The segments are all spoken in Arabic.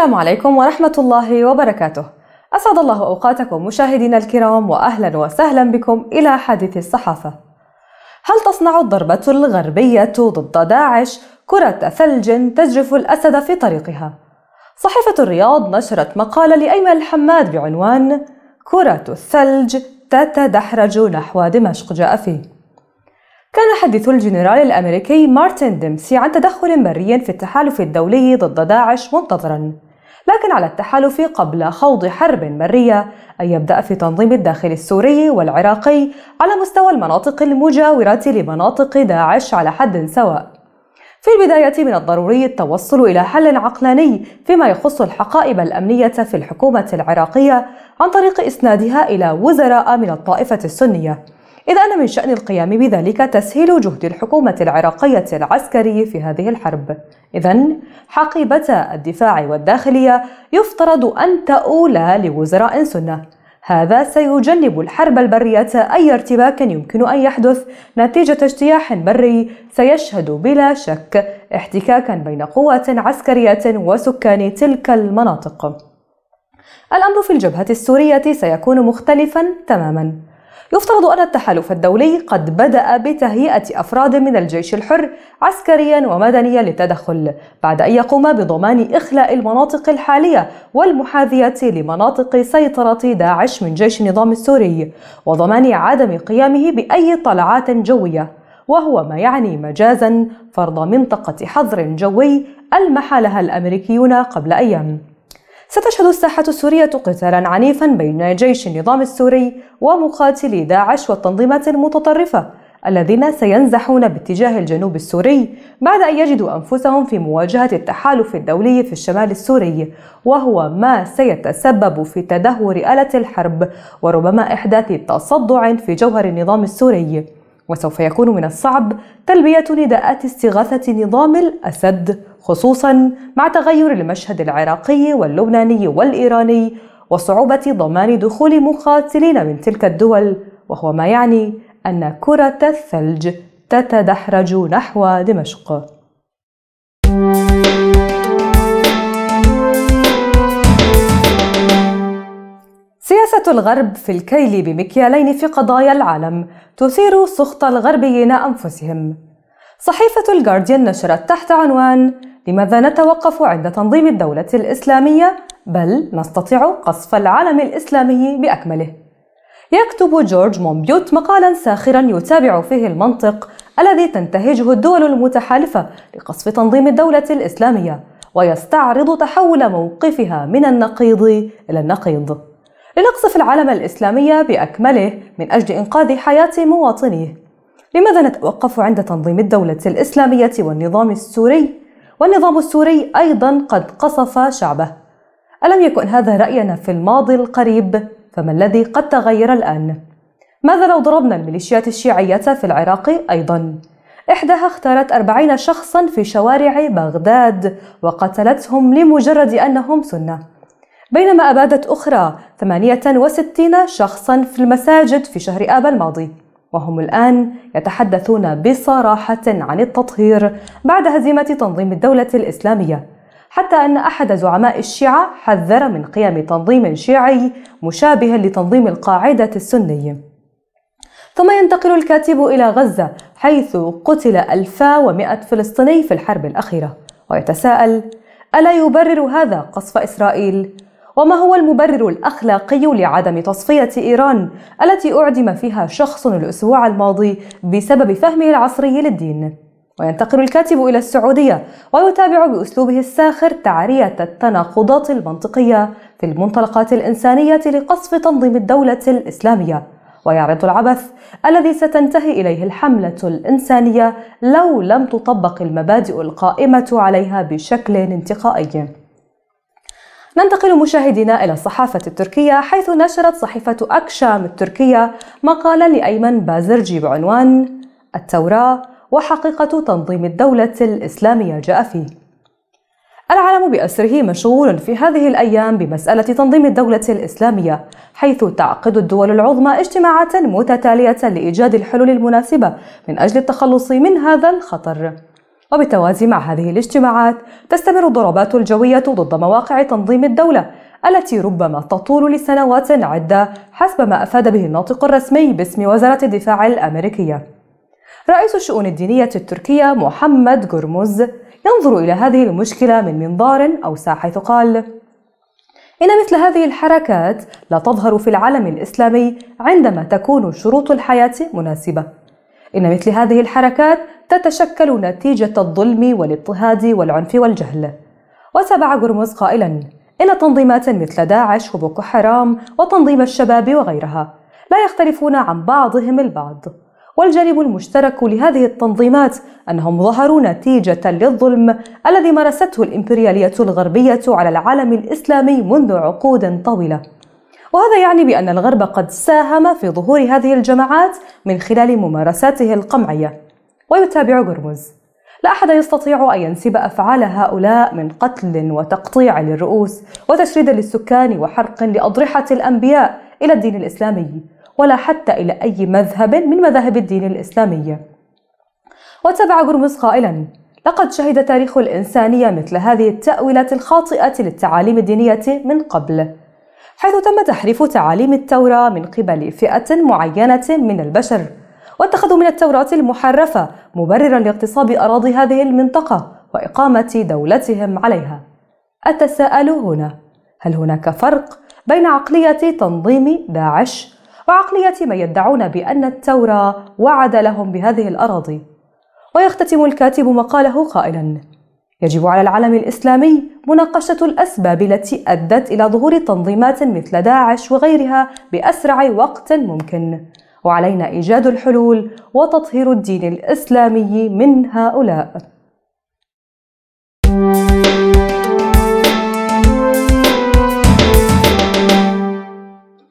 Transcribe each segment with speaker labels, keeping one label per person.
Speaker 1: السلام عليكم ورحمة الله وبركاته أسعد الله أوقاتكم مشاهدينا الكرام وأهلا وسهلا بكم إلى حديث الصحافة هل تصنع الضربة الغربية ضد داعش كرة ثلج تجرف الأسد في طريقها؟ صحيفة الرياض نشرت مقالة لأيمن الحماد بعنوان كرة الثلج تتدحرج نحو دمشق جاء فيه كان حديث الجنرال الأمريكي مارتن ديمسي عن تدخل بري في التحالف الدولي ضد داعش منتظراً لكن على التحالف قبل خوض حرب مرية أن يبدأ في تنظيم الداخل السوري والعراقي على مستوى المناطق المجاورة لمناطق داعش على حد سواء. في البداية من الضروري التوصل إلى حل عقلاني فيما يخص الحقائب الأمنية في الحكومة العراقية عن طريق إسنادها إلى وزراء من الطائفة السنية. إذ أن من شأن القيام بذلك تسهيل جهد الحكومة العراقية العسكري في هذه الحرب إذا حقيبتا الدفاع والداخلية يفترض أن تؤولى لوزراء سنة هذا سيجنب الحرب البرية أي ارتباك يمكن أن يحدث نتيجة اجتياح بري سيشهد بلا شك احتكاكا بين قوات عسكرية وسكان تلك المناطق. الأمر في الجبهة السورية سيكون مختلفا تماما. يفترض أن التحالف الدولي قد بدأ بتهيئة أفراد من الجيش الحر عسكريا ومدنيا للتدخل بعد أن يقوم بضمان إخلاء المناطق الحالية والمحاذية لمناطق سيطرة داعش من جيش النظام السوري وضمان عدم قيامه بأي طلعات جوية وهو ما يعني مجازا فرض منطقة حظر جوي ألمح لها الأمريكيون قبل أيام ستشهد الساحة السورية قتالا عنيفا بين جيش النظام السوري ومقاتلي داعش والتنظيمات المتطرفة الذين سينزحون باتجاه الجنوب السوري بعد أن يجدوا أنفسهم في مواجهة التحالف الدولي في الشمال السوري وهو ما سيتسبب في تدهور آلة الحرب وربما إحداث تصدع في جوهر النظام السوري وسوف يكون من الصعب تلبية نداءات استغاثة نظام الأسد خصوصا مع تغير المشهد العراقي واللبناني والإيراني وصعوبة ضمان دخول مقاتلين من تلك الدول وهو ما يعني أن كرة الثلج تتدحرج نحو دمشق. سياسة الغرب في الكيل بمكيالين في قضايا العالم تثير سخط الغربيين أنفسهم. صحيفة الجارديان نشرت تحت عنوان: لماذا نتوقف عند تنظيم الدولة الإسلامية بل نستطيع قصف العالم الإسلامي بأكمله. يكتب جورج مومبيوت مقالا ساخرا يتابع فيه المنطق الذي تنتهجه الدول المتحالفة لقصف تنظيم الدولة الإسلامية ويستعرض تحول موقفها من النقيض إلى النقيض. لنقصف العالم الإسلامي بأكمله من أجل إنقاذ حياة مواطنيه لماذا نتوقف عند تنظيم الدولة الإسلامية والنظام السوري؟ والنظام السوري أيضا قد قصف شعبه ألم يكن هذا رأينا في الماضي القريب؟ فما الذي قد تغير الآن؟ ماذا لو ضربنا الميليشيات الشيعية في العراق أيضا؟ إحداها اختارت أربعين شخصا في شوارع بغداد وقتلتهم لمجرد أنهم سنة بينما أبادت أخرى 68 شخصا في المساجد في شهر آب الماضي وهم الآن يتحدثون بصراحة عن التطهير بعد هزيمة تنظيم الدولة الإسلامية حتى أن أحد زعماء الشيعة حذر من قيام تنظيم شيعي مشابه لتنظيم القاعدة السني ثم ينتقل الكاتب إلى غزة حيث قتل 1100 فلسطيني في الحرب الأخيرة ويتساءل ألا يبرر هذا قصف إسرائيل؟ وما هو المبرر الأخلاقي لعدم تصفية إيران التي أعدم فيها شخص الأسبوع الماضي بسبب فهمه العصري للدين وينتقل الكاتب إلى السعودية ويتابع بأسلوبه الساخر تعرية التناقضات المنطقية في المنطلقات الإنسانية لقصف تنظيم الدولة الإسلامية ويعرض العبث الذي ستنتهي إليه الحملة الإنسانية لو لم تطبق المبادئ القائمة عليها بشكل انتقائي ننتقل مشاهدينا إلى الصحافة التركية حيث نشرت صحيفة أكشام التركية مقالا لأيمن بازرجي بعنوان التوراة وحقيقة تنظيم الدولة الإسلامية جاء فيه العالم بأسره مشغول في هذه الأيام بمسألة تنظيم الدولة الإسلامية حيث تعقد الدول العظمى اجتماعات متتالية لإيجاد الحلول المناسبة من أجل التخلص من هذا الخطر وبالتوازي مع هذه الاجتماعات تستمر الضربات الجوية ضد مواقع تنظيم الدولة التي ربما تطول لسنوات عدة حسب ما أفاد به الناطق الرسمي باسم وزارة الدفاع الأمريكية. رئيس الشؤون الدينية التركية محمد جرمز ينظر إلى هذه المشكلة من منظار أوسع حيث قال: إن مثل هذه الحركات لا تظهر في العالم الإسلامي عندما تكون شروط الحياة مناسبة. إن مثل هذه الحركات تتشكل نتيجة الظلم والاضطهاد والعنف والجهل وتابع قرمز قائلا إن تنظيمات مثل داعش وبوكو حرام وتنظيم الشباب وغيرها لا يختلفون عن بعضهم البعض والجانب المشترك لهذه التنظيمات أنهم ظهروا نتيجة للظلم الذي مارسته الإمبريالية الغربية على العالم الإسلامي منذ عقود طويلة وهذا يعني بأن الغرب قد ساهم في ظهور هذه الجماعات من خلال ممارساته القمعية ويتابع قرمز لا أحد يستطيع أن ينسب أفعال هؤلاء من قتل وتقطيع للرؤوس وتشريد للسكان وحرق لأضرحة الأنبياء إلى الدين الإسلامي ولا حتى إلى أي مذهب من مذاهب الدين الإسلامي وتابع قرمز قائلا لقد شهد تاريخ الإنسانية مثل هذه التأويلات الخاطئة للتعاليم الدينية من قبل حيث تم تحريف تعاليم التوراة من قبل فئة معينة من البشر واتخذوا من التوراة المحرفة مبررا لاغتصاب أراضي هذه المنطقة وإقامة دولتهم عليها أتساءل هنا هل هناك فرق بين عقلية تنظيم داعش وعقلية من يدعون بأن التوراة وعد لهم بهذه الأراضي ويختتم الكاتب مقاله قائلاً يجب على العالم الإسلامي مناقشة الأسباب التي أدت إلى ظهور تنظيمات مثل داعش وغيرها بأسرع وقت ممكن وعلينا إيجاد الحلول وتطهير الدين الإسلامي من هؤلاء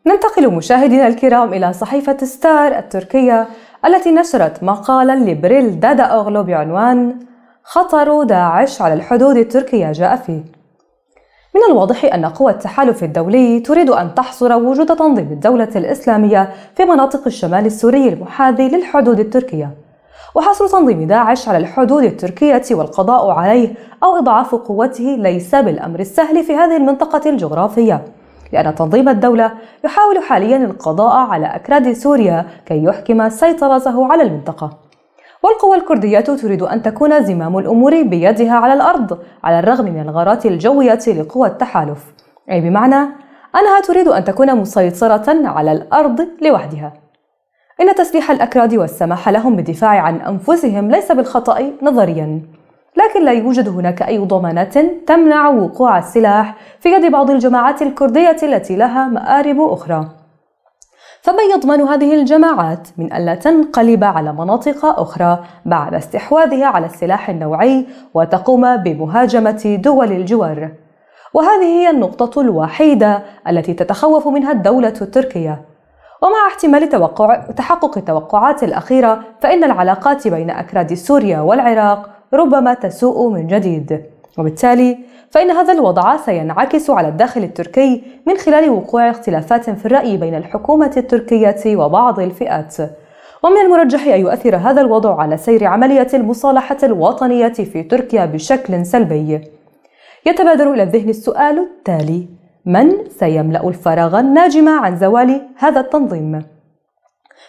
Speaker 1: ننتقل مشاهدينا الكرام إلى صحيفة ستار التركية التي نشرت مقالا لبريل دادا أغلو بعنوان خطر داعش على الحدود التركية جاء فيه من الواضح أن قوى التحالف الدولي تريد أن تحصر وجود تنظيم الدولة الإسلامية في مناطق الشمال السوري المحاذي للحدود التركية وحصر تنظيم داعش على الحدود التركية والقضاء عليه أو إضعاف قوته ليس بالأمر السهل في هذه المنطقة الجغرافية لأن تنظيم الدولة يحاول حاليا القضاء على أكراد سوريا كي يحكم سيطرته على المنطقة والقوى الكردية تريد أن تكون زمام الأمور بيدها على الأرض على الرغم من الغارات الجوية لقوى التحالف أي بمعنى أنها تريد أن تكون مسيطرة على الأرض لوحدها إن تسليح الأكراد والسماح لهم بالدفاع عن أنفسهم ليس بالخطأ نظرياً لكن لا يوجد هناك أي ضمانات تمنع وقوع السلاح في يد بعض الجماعات الكردية التي لها مآرب أخرى فما يضمن هذه الجماعات من ألا تنقلب على مناطق أخرى بعد استحواذها على السلاح النوعي وتقوم بمهاجمة دول الجوار؟ وهذه هي النقطة الوحيدة التي تتخوف منها الدولة التركية ومع احتمال توقع تحقق التوقعات الأخيرة فإن العلاقات بين أكراد سوريا والعراق ربما تسوء من جديد وبالتالي فإن هذا الوضع سينعكس على الداخل التركي من خلال وقوع اختلافات في الرأي بين الحكومة التركية وبعض الفئات ومن المرجح أن يؤثر هذا الوضع على سير عملية المصالحة الوطنية في تركيا بشكل سلبي يتبادر إلى الذهن السؤال التالي من سيملأ الفراغ الناجم عن زوال هذا التنظيم؟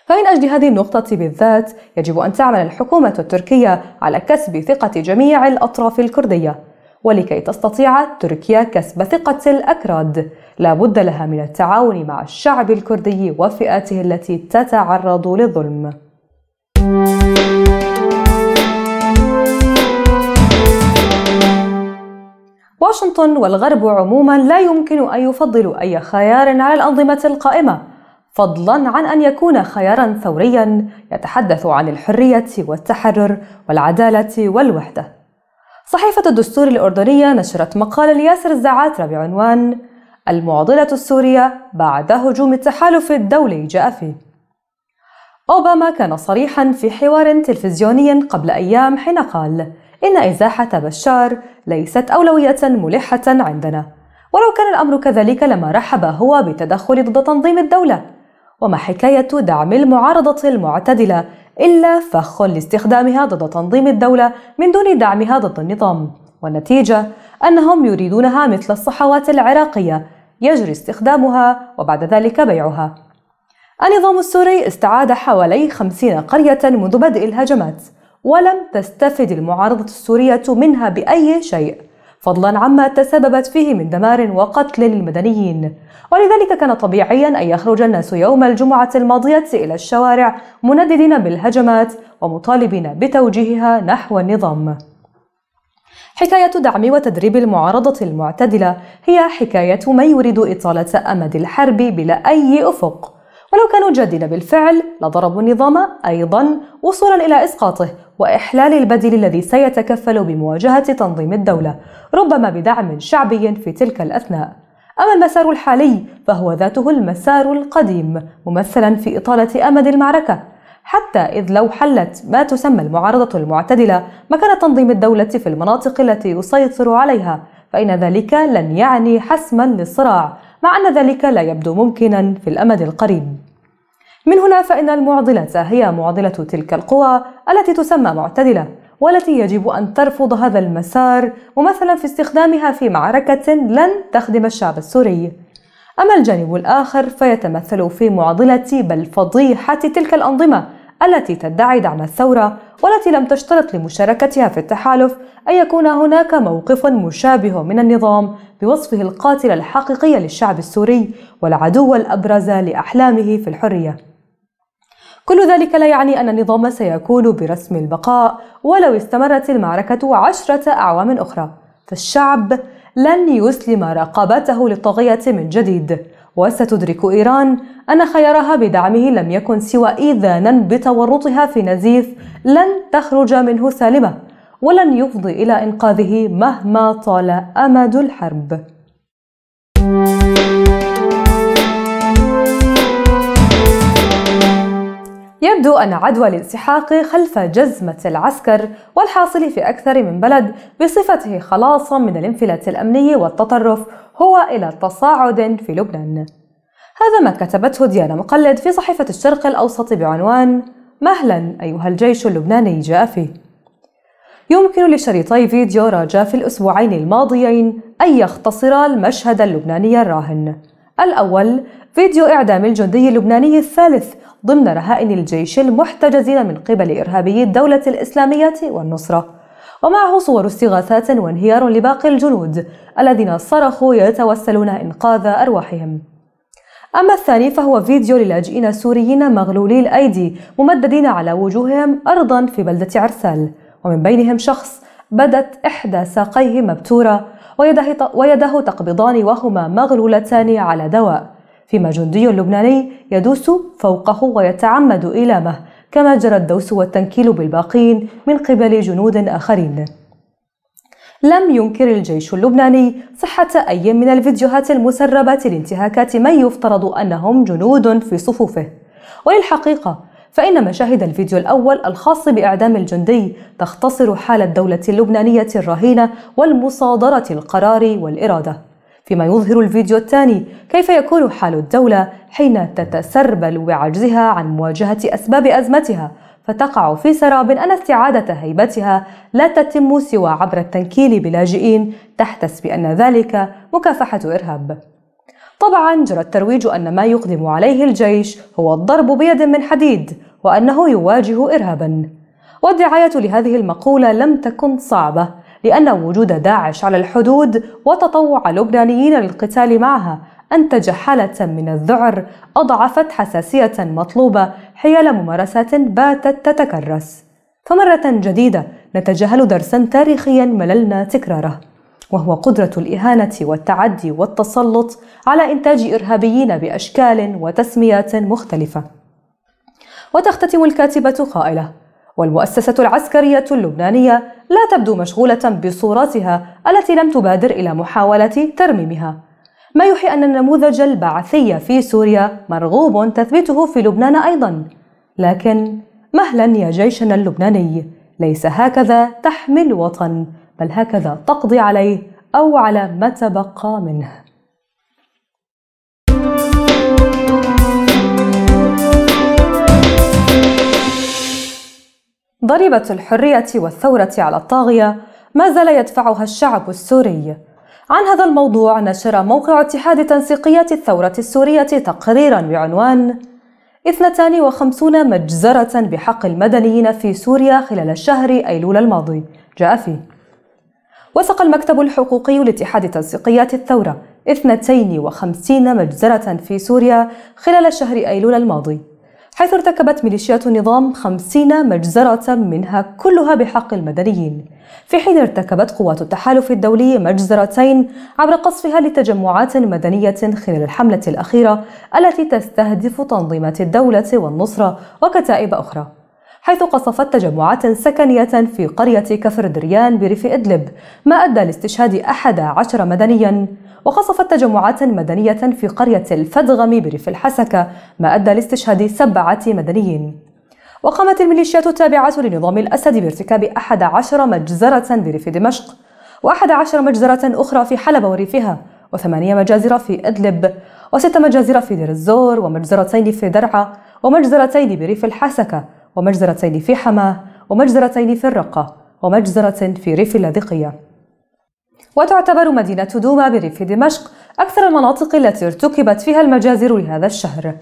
Speaker 1: فمن أجل هذه النقطة بالذات يجب أن تعمل الحكومة التركية على كسب ثقة جميع الأطراف الكردية ولكي تستطيع تركيا كسب ثقة الأكراد لا بد لها من التعاون مع الشعب الكردي وفئاته التي تتعرض للظلم واشنطن والغرب عموما لا يمكن أن يفضلوا أي خيار على الأنظمة القائمة فضلا عن أن يكون خيارا ثوريا يتحدث عن الحرية والتحرر والعدالة والوحدة صحيفة الدستور الأردنية نشرت مقالا لياسر الزعاترة بعنوان المعضلة السورية بعد هجوم التحالف الدولي جاء فيه أوباما كان صريحا في حوار تلفزيوني قبل أيام حين قال إن إزاحة بشار ليست أولوية ملحة عندنا ولو كان الأمر كذلك لما رحب هو بتدخل ضد تنظيم الدولة وما حكاية دعم المعارضة المعتدلة إلا فخ لاستخدامها ضد تنظيم الدولة من دون دعمها ضد النظام والنتيجة أنهم يريدونها مثل الصحوات العراقية يجري استخدامها وبعد ذلك بيعها النظام السوري استعاد حوالي 50 قرية منذ بدء الهجمات ولم تستفد المعارضة السورية منها بأي شيء فضلا عما تسببت فيه من دمار وقتل للمدنيين ولذلك كان طبيعيا أن يخرج الناس يوم الجمعة الماضية إلى الشوارع منددين بالهجمات ومطالبين بتوجيهها نحو النظام حكاية دعم وتدريب المعارضة المعتدلة هي حكاية من يريد إطالة أمد الحرب بلا أي أفق ولو كانوا جادين بالفعل لضربوا النظام أيضا وصولا إلى إسقاطه وإحلال البديل الذي سيتكفل بمواجهة تنظيم الدولة ربما بدعم شعبي في تلك الأثناء أما المسار الحالي فهو ذاته المسار القديم ممثلا في إطالة أمد المعركة حتى إذ لو حلت ما تسمى المعارضة المعتدلة مكان تنظيم الدولة في المناطق التي يسيطر عليها فإن ذلك لن يعني حسما للصراع مع أن ذلك لا يبدو ممكنا في الأمد القريب من هنا فإن المعضلة هي معضلة تلك القوى التي تسمى معتدلة والتي يجب أن ترفض هذا المسار ممثلا في استخدامها في معركة لن تخدم الشعب السوري أما الجانب الآخر فيتمثل في معضلة بل فضيحة تلك الأنظمة التي تدعي دعم الثورة والتي لم تشترط لمشاركتها في التحالف أن يكون هناك موقف مشابه من النظام بوصفه القاتل الحقيقي للشعب السوري والعدو الأبرز لأحلامه في الحرية. كل ذلك لا يعني أن النظام سيكون برسم البقاء ولو استمرت المعركة عشرة أعوام أخرى، فالشعب لن يسلم رقبته للطاغية من جديد وستدرك إيران أن خيارها بدعمه لم يكن سوى إيذانا بتورطها في نزيف لن تخرج منه سالمة ولن يفضي إلى إنقاذه مهما طال أمد الحرب يبدو أن عدوى الانسحاق خلف جزمة العسكر والحاصل في أكثر من بلد بصفته خلاصا من الانفلات الأمني والتطرف هو إلى تصاعد في لبنان هذا ما كتبته ديانا مقلد في صحيفة الشرق الأوسط بعنوان مهلا أيها الجيش اللبناني جاء فيه يمكن لشريطي فيديو راجا في الأسبوعين الماضيين أن يختصرا المشهد اللبناني الراهن الأول فيديو إعدام الجندي اللبناني الثالث ضمن رهائن الجيش المحتجزين من قبل إرهابي الدولة الإسلامية والنصرة ومعه صور استغاثات وانهيار لباقي الجنود الذين صرخوا يتوسلون إنقاذ أرواحهم أما الثاني فهو فيديو للاجئين سوريين مغلولي الأيدي ممددين على وجوههم أرضا في بلدة عرسال ومن بينهم شخص بدت إحدى ساقيه مبتورة ويده, ويده تقبضان وهما مغلولتان على دواء فيما جندي لبناني يدوس فوقه ويتعمد إيلامه كما جرى الدوس والتنكيل بالباقين من قبل جنود آخرين لم ينكر الجيش اللبناني صحة أي من الفيديوهات المسربة لانتهاكات من يفترض أنهم جنود في صفوفه وللحقيقة فإن مشاهد الفيديو الأول الخاص بإعدام الجندي تختصر حال الدولة اللبنانية الرهينة والمصادرة القرار والإرادة فيما يظهر الفيديو الثاني كيف يكون حال الدولة حين تتسربل بعجزها عن مواجهة أسباب أزمتها فتقع في سراب أن استعادة هيبتها لا تتم سوى عبر التنكيل بلاجئين تحتسب أن ذلك مكافحة إرهاب طبعا جرى الترويج أن ما يقدم عليه الجيش هو الضرب بيد من حديد وأنه يواجه إرهابا والدعاية لهذه المقولة لم تكن صعبة لأن وجود داعش على الحدود وتطوع اللبنانيين للقتال معها أنتج حالة من الذعر أضعفت حساسية مطلوبة حيال ممارسات باتت تتكرس فمرة جديدة نتجاهل درسا تاريخيا مللنا تكراره وهو قدرة الإهانة والتعدي والتسلط على إنتاج إرهابيين بأشكال وتسميات مختلفة. وتختتم الكاتبة قائلة: والمؤسسة العسكرية اللبنانية لا تبدو مشغولة بصورتها التي لم تبادر إلى محاولة ترميمها. ما يوحي أن النموذج البعثي في سوريا مرغوب تثبيته في لبنان أيضا. لكن مهلا يا جيشنا اللبناني، ليس هكذا تحمي الوطن. بل هكذا تقضي عليه أو على ما تبقى منه ضريبة الحرية والثورة على الطاغية ما زال يدفعها الشعب السوري عن هذا الموضوع نشر موقع اتحاد تنسيقيات الثورة السورية تقريرا بعنوان 52 مجزرة بحق المدنيين في سوريا خلال الشهر أيلول الماضي جاء فيه وثق المكتب الحقوقي لاتحاد تنسيقيات الثورة 52 مجزرة في سوريا خلال شهر أيلول الماضي حيث ارتكبت ميليشيات النظام 50 مجزرة منها كلها بحق المدنيين في حين ارتكبت قوات التحالف الدولي مجزرتين عبر قصفها لتجمعات مدنية خلال الحملة الأخيرة التي تستهدف تنظيمات الدولة والنصرة وكتائب أخرى حيث قصفت تجمعات سكنية في قرية كفر دريان بريف إدلب ما أدى لاستشهاد أحد عشر مدنياً وقصفت تجمعات مدنية في قرية الفدغم بريف الحسكة ما أدى لاستشهاد سبعة مدنيين وقامت الميليشيات التابعة لنظام الأسد بارتكاب أحد عشر مجزرة بريف دمشق وأحد عشر مجزرة أخرى في حلب وريفها وثمانية مجازر في إدلب وست مجازر في دير الزور ومجزرتين في درعا ومجزرتين بريف الحسكة ومجزرتين في حماه ومجزرتين في الرقة ومجزرة في ريف اللاذقية وتعتبر مدينة دوما بريف دمشق أكثر المناطق التي ارتكبت فيها المجازر لهذا الشهر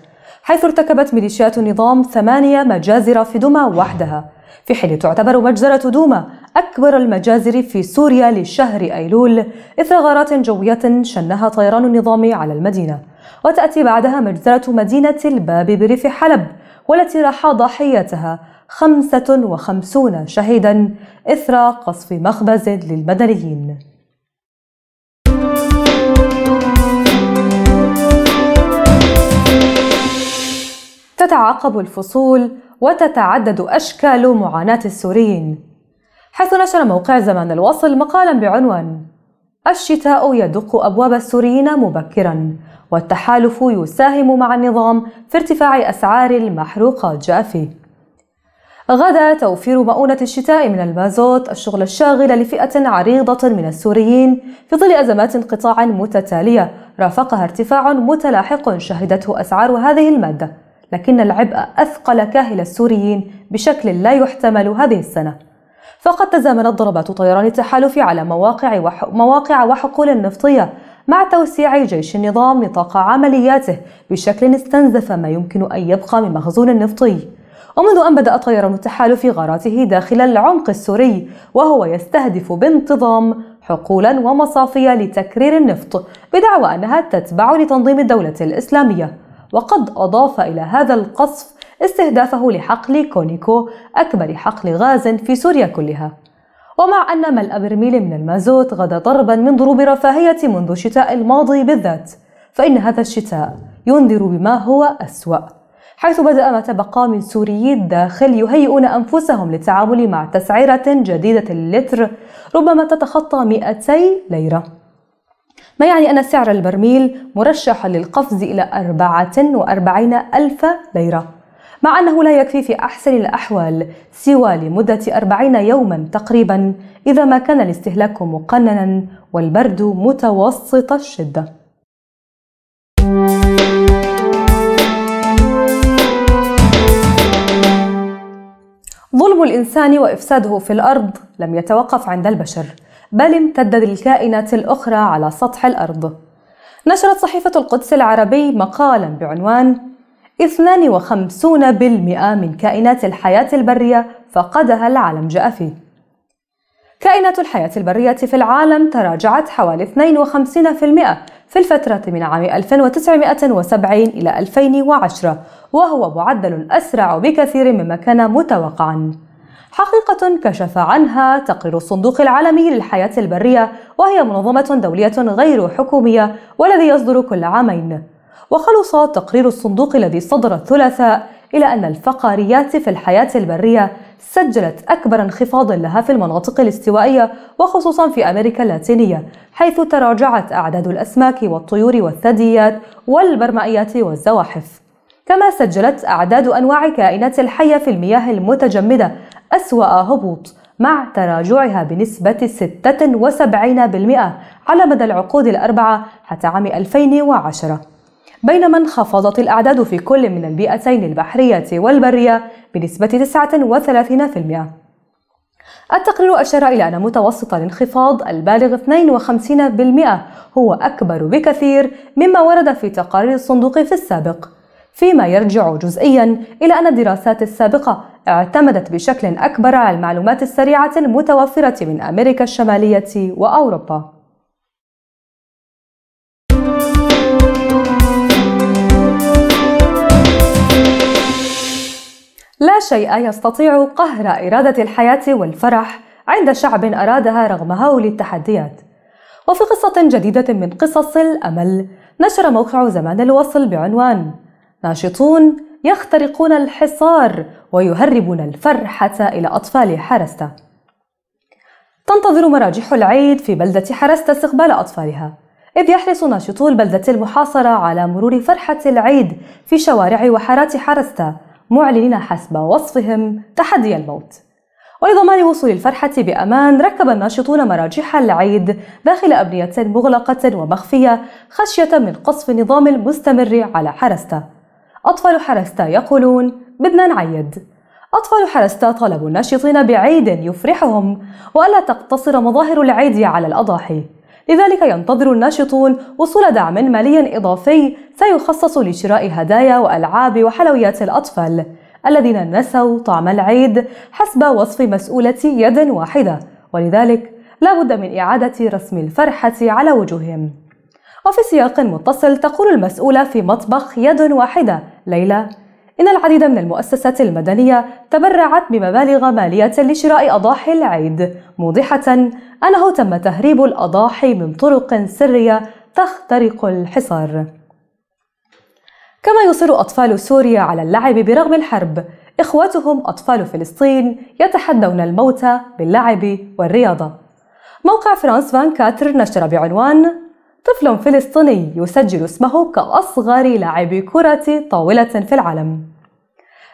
Speaker 1: حيث ارتكبت ميليشيات النظام ثمانية مجازر في دوما وحدها في حين تعتبر مجزرة دوما أكبر المجازر في سوريا لشهر أيلول إثر غارات جوية شنها طيران النظام على المدينة وتأتي بعدها مجزرة مدينة الباب بريف حلب والتي راح ضحيتها 55 شهيدا إثر قصف مخبز للمدنيين تتعاقب الفصول وتتعدد أشكال معاناة السوريين حيث نشر موقع زمان الوصل مقالا بعنوان الشتاء يدق أبواب السوريين مبكرا والتحالف يساهم مع النظام في ارتفاع أسعار المحروقات الجافي غدا توفير مؤونة الشتاء من المازوت الشغل الشاغل لفئة عريضة من السوريين في ظل أزمات انقطاع متتالية رافقها ارتفاع متلاحق شهدته أسعار هذه المادة لكن العبء أثقل كاهل السوريين بشكل لا يحتمل هذه السنة فقد تزامنت ضربات طيران التحالف على مواقع وح... مواقع وحقول نفطية مع توسيع جيش النظام نطاق عملياته بشكل استنزف ما يمكن أن يبقى من مخزون نفطي ومنذ أن بدأ طيران التحالف غاراته داخل العمق السوري وهو يستهدف بانتظام حقولا ومصافي لتكرير النفط بدعوى أنها تتبع لتنظيم الدولة الإسلامية وقد أضاف إلى هذا القصف استهدافه لحقل كونيكو أكبر حقل غاز في سوريا كلها ومع أن ملء برميل من المازوت غدا ضربا من ضروب رفاهية منذ الشتاء الماضي بالذات فإن هذا الشتاء ينذر بما هو أسوأ حيث بدأ ما تبقى من سوريي الداخل يهيئون أنفسهم للتعامل مع تسعيرة جديدة للتر ربما تتخطى 200 ليرة ما يعني أن سعر البرميل مرشح للقفز إلى 44 ألف ليرة مع أنه لا يكفي في أحسن الأحوال سوى لمدة أربعين يوما تقريبا إذا ما كان الاستهلاك مقننا والبرد متوسط الشدة ظلم الإنسان وإفساده في الأرض لم يتوقف عند البشر بل امتد للكائنات الأخرى على سطح الأرض نشرت صحيفة القدس العربي مقالا بعنوان 52% من كائنات الحياة البرية فقدها العالم جافي كائنات الحياة البرية في العالم تراجعت حوالي 52% في الفترة من عام 1970 إلى 2010 وهو معدل أسرع بكثير مما كان متوقعا حقيقة كشف عنها تقرير الصندوق العالمي للحياة البرية وهي منظمة دولية غير حكومية والذي يصدر كل عامين وخلص تقرير الصندوق الذي صدر الثلاثاء إلى أن الفقاريات في الحياة البرية سجلت أكبر انخفاض لها في المناطق الاستوائية وخصوصا في أمريكا اللاتينية حيث تراجعت أعداد الأسماك والطيور والثدييات والبرمائيات والزواحف كما سجلت أعداد أنواع الكائنات الحية في المياه المتجمدة أسوأ هبوط مع تراجعها بنسبة 76% على مدى العقود الأربعة حتى عام 2010 بينما انخفضت الأعداد في كل من البيئتين البحرية والبرية بنسبة 39%. التقرير أشار إلى أن متوسط الانخفاض البالغ 52% هو أكبر بكثير مما ورد في تقارير الصندوق في السابق، فيما يرجع جزئيا إلى أن الدراسات السابقة اعتمدت بشكل أكبر على المعلومات السريعة المتوفرة من أمريكا الشمالية وأوروبا. لا شيء يستطيع قهر إرادة الحياة والفرح عند شعب أرادها رغم هول التحديات وفي قصة جديدة من قصص الأمل نشر موقع زمان الوصل بعنوان ناشطون يخترقون الحصار ويهربون الفرحة إلى أطفال حرستة تنتظر مراجح العيد في بلدة حرستة استقبال أطفالها إذ يحرص ناشطو البلدة المحاصرة على مرور فرحة العيد في شوارع وحارات حرستة معلنين حسب وصفهم تحدي الموت ولضمان وصول الفرحة بأمان ركب الناشطون مراجح العيد داخل أبنية مغلقة ومخفية خشية من قصف النظام المستمر على حرستا أطفال حرستا يقولون بدنا نعيد أطفال حرستا طالبوا الناشطين بعيد يفرحهم وألا تقتصر مظاهر العيد على الأضاحي لذلك ينتظر الناشطون وصول دعم مالي إضافي سيخصص لشراء هدايا وألعاب وحلويات الأطفال الذين نسوا طعم العيد حسب وصف مسؤولة يد واحدة ولذلك لا بد من إعادة رسم الفرحة على وجوههم وفي سياق متصل تقول المسؤولة في مطبخ يد واحدة ليلى إن العديد من المؤسسات المدنية تبرعت بمبالغ مالية لشراء أضاحي العيد موضحة أنه تم تهريب الأضاحي من طرق سرية تخترق الحصار كما يصر أطفال سوريا على اللعب برغم الحرب إخوتهم أطفال فلسطين يتحدون الموت باللعب والرياضة موقع فرانس فان كاتر نشر بعنوان طفل فلسطيني يسجل اسمه كأصغر لاعب كرة طاولة في العالم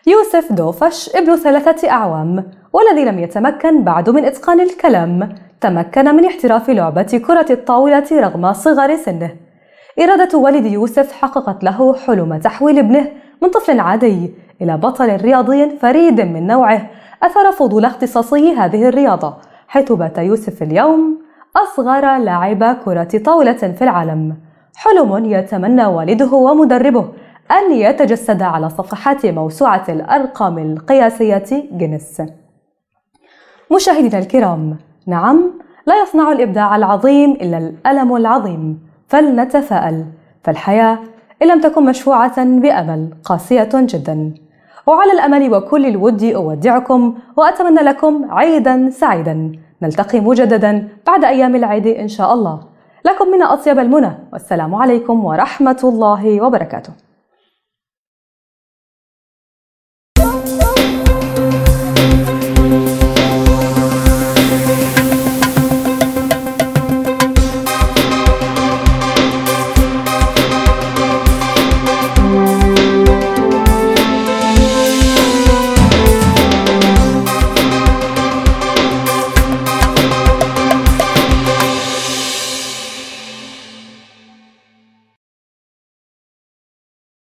Speaker 1: يوسف دوفش ابن ثلاثة أعوام والذي لم يتمكن بعد من إتقان الكلام تمكن من احتراف لعبة كرة الطاولة رغم صغر سنه إرادة والد يوسف حققت له حلم تحويل ابنه من طفل عادي إلى بطل رياضي فريد من نوعه أثر فضول اختصاصه هذه الرياضة حيث بات يوسف اليوم أصغر لاعب كرة طاولة في العالم حلم يتمنى والده ومدربه أن يتجسد على صفحات موسوعة الأرقام القياسية جينيس مشاهدينا الكرام نعم لا يصنع الإبداع العظيم إلا الألم العظيم فلنتفائل فالحياة إن لم تكن مشفوعة بأمل قاسية جدا وعلى الأمل وكل الود أودعكم وأتمنى لكم عيدا سعيدا نلتقي مجددا بعد أيام العيد إن شاء الله لكم من أطيب المنى والسلام عليكم ورحمة الله وبركاته